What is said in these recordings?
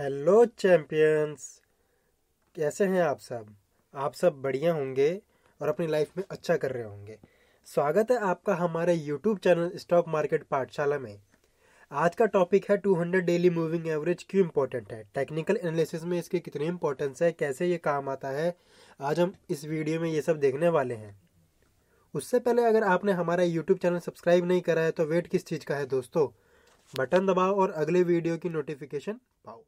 hello champions कैसे हैं आप सब आप सब बढ़िया होंगे और अपनी लाइफ में अच्छा कर रहे होंगे स्वागत है आपका हमारे यूट्यूब चैनल स्टॉक मार्केट पाठशाला में आज का टॉपिक है 200 डेली मूविंग एवरेज क्यों इम्पोर्टेंट है टेक्निकल एनालिसिस में इसकी कितनी इंपॉर्टेंस है कैसे ये काम आता है आज हम इस वीडियो में ये सब देखने वाले हैं उससे पहले अगर आपने हमारा यूट्यूब चैनल सब्सक्राइब नहीं करा है तो वेट किस चीज़ का है दोस्तों बटन दबाओ और अगले वीडियो की नोटिफिकेशन पाओ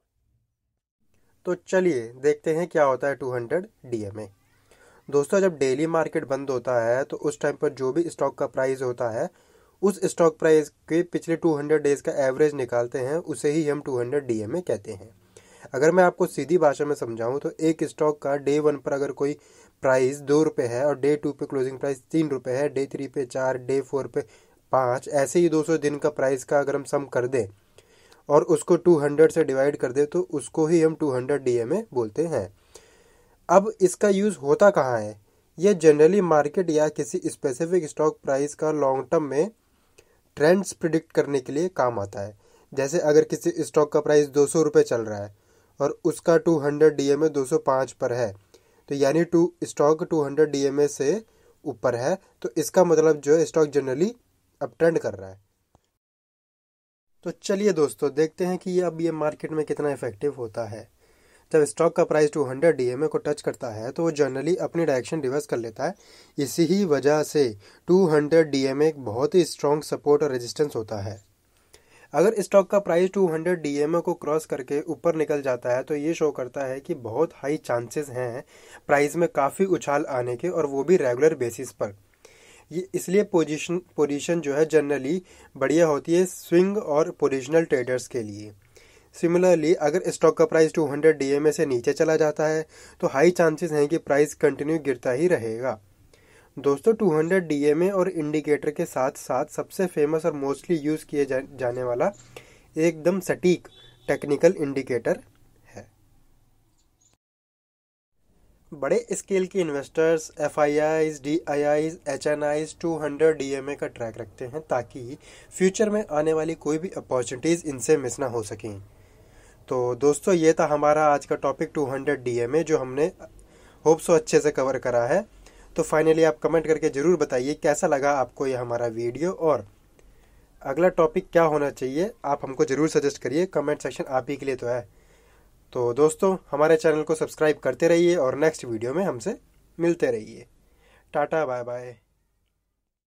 तो चलिए देखते हैं क्या होता है 200 हंड्रेड डी में दोस्तों जब डेली मार्केट बंद होता है तो उस टाइम पर जो भी स्टॉक का प्राइस होता है उस स्टॉक प्राइस के पिछले 200 डेज का एवरेज निकालते हैं उसे ही हम 200 हंड्रेड डी में कहते हैं अगर मैं आपको सीधी भाषा में समझाऊं तो एक स्टॉक का डे वन पर अगर कोई प्राइस दो रुपये है और डे टू पे क्लोजिंग प्राइस तीन रुपये है डे थ्री पे चार डे फोर पे पाँच ऐसे ही 200 दिन का प्राइस का अगर हम सम कर दें और उसको 200 से डिवाइड कर दे तो उसको ही हम 200 डीएमए बोलते हैं अब इसका यूज़ होता कहाँ है यह जनरली मार्केट या किसी स्पेसिफिक स्टॉक प्राइस का लॉन्ग टर्म में ट्रेंड्स प्रिडिक्ट करने के लिए काम आता है जैसे अगर किसी स्टॉक का प्राइस दो सौ चल रहा है और उसका टू हंड्रेड डी एम दो पर है तो यानी to stock two hundred D से ऊपर है तो इसका मतलब जो है स्टॉक जनरली अब ट्रेंड कर रहा है तो चलिए दोस्तों देखते हैं कि ये अब ये मार्केट में कितना इफेक्टिव होता है जब स्टॉक का प्राइस 200 डीएमए को टच करता है तो वो जनरली अपनी डायरेक्शन रिवर्स कर लेता है इसी ही वजह से 200 डीएमए एक बहुत ही स्ट्रॉन्ग सपोर्ट और रेजिस्टेंस होता है अगर स्टॉक का प्राइस 200 डीएमए को क्रॉस करके ऊपर निकल जाता है तो ये शो करता है कि बहुत हाई चांसेस हैं प्राइस में काफ़ी उछाल आने के और वो भी रेगुलर बेसिस पर ये इसलिए पोजीशन पोजीशन जो है जनरली बढ़िया होती है स्विंग और पोजिशनल ट्रेडर्स के लिए सिमिलरली अगर स्टॉक का प्राइस 200 हंड्रेड डी एम से नीचे चला जाता है तो हाई चांसेस हैं कि प्राइस कंटिन्यू गिरता ही रहेगा दोस्तों 200 हंड्रेड डी एम और इंडिकेटर के साथ साथ सबसे फेमस और मोस्टली यूज़ किए जाने वाला एकदम सटीक टेक्निकल इंडिकेटर बड़े स्केल के investors F I Is D I Is H N Is two hundred D M A का ट्रैक रखते हैं ताकि फ्यूचर में आने वाली कोई भी अपॉर्चुनिटीज़ इनसे मिस ना हो सकें तो दोस्तों ये था हमारा आज का topic two hundred D M A जो हमने होप सो अच्छे से कवर करा है तो फाइनली आप कमेंट करके ज़रूर बताइए कैसा लगा आपको ये हमारा वीडियो और अगला टॉपिक क्या होना चाहिए आप हमको ज़रूर सजेस्ट करिए कमेंट सेक्शन आप ही के लिए तो है तो दोस्तों हमारे चैनल को सब्सक्राइब करते रहिए और नेक्स्ट वीडियो में हमसे मिलते रहिए टाटा बाय बाय